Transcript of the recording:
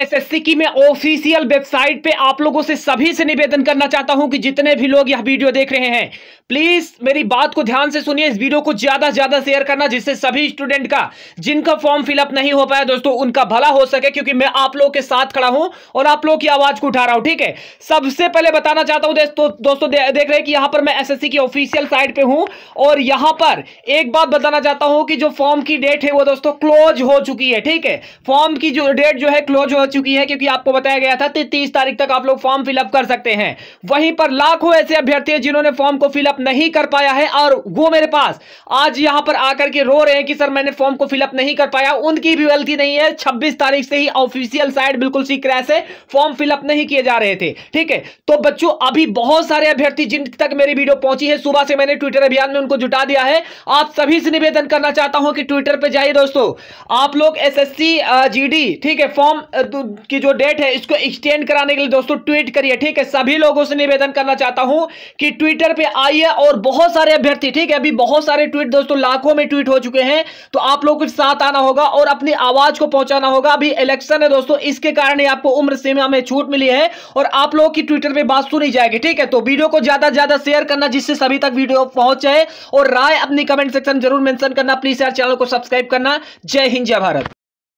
SSC की मैं official website पे आप लोगों से सभी से निवेदन करना चाहता हूं कि जितने भी लोग यह वीडियो देख रहे हैं प्लीज मेरी बात को ध्यान से सुनिए इस वीडियो को ज्यादा ज्यादा शेयर करना जिससे सभी स्टूडेंट का जिनका फॉर्म फिलअप नहीं हो पाया दोस्तों उनका भला हो सके क्योंकि मैं आप लोगों के साथ खड़ा हूं और आप लोगों की आवाज को उठा रहा हूं ठीक है सबसे पहले बताना चाहता हूं दोस्तों तो दोस्तों दे, देख रहे कि यहां पर मैं एस की ऑफिशियल साइट पर हूं और यहां पर एक बात बताना चाहता हूं कि जो फॉर्म की डेट है वो दोस्तों क्लोज हो चुकी है ठीक है फॉर्म की जो डेट जो है क्लोज हो चुकी है क्योंकि आपको बताया गया था तीस तारीख तक आप लोग फॉर्म फिलअप कर सकते हैं वहीं पर लाखों ऐसे अभ्यर्थी है जिन्होंने फॉर्म को फिलअप नहीं कर पाया है और वो मेरे पास आज यहां पर आकर के रो रहे हैं कि सर मैंने फॉर्म को फिलअप नहीं कर पाया उनकी भी गलती नहीं है छब्बीस तारीख से ही ऑफिशियल साइट बिल्कुल सी से फॉर्म फिलअप नहीं किए जा रहे थे ठीक है तो बच्चों अभी बहुत सारे अभ्यर्थी जिन तक मेरी वीडियो पहुंची है सुबह से मैंने ट्विटर अभियान में उनको जुटा दिया है आप सभी से निवेदन करना चाहता हूं कि ट्विटर पर जाइए दोस्तों आप लोग एसएससी जीडी ठीक है फॉर्म की जो डेट है इसको एक्सटेंड कराने के लिए दोस्तों ट्वीट करिए ठीक है सभी लोगों से निवेदन करना चाहता हूं कि ट्विटर पे आइए और बहुत सारे अभ्यर्थी ठीक है अभी बहुत सारे ट्वीट दोस्तों लाखों में ट्वीट हो चुके हैं तो आप लोग कुछ साथ आना होगा और अपनी आवाज को पहुंचाना होगा अभी इलेक्शन है दोस्तों इसके कारण आपको उम्र सीमा में छूट मिली है और आप लोगों की ट्विटर पर बात सुनी जाएगी ठीक है तो वीडियो को ज्यादा ज्यादा शेयर करना जिससे सभी तक वीडियो पहुंच जाए और राय अपनी कमेंट सेक्शन जरूर मेंशन करना प्लीज यार चैनल को सब्सक्राइब करना जय हिंद जय भारत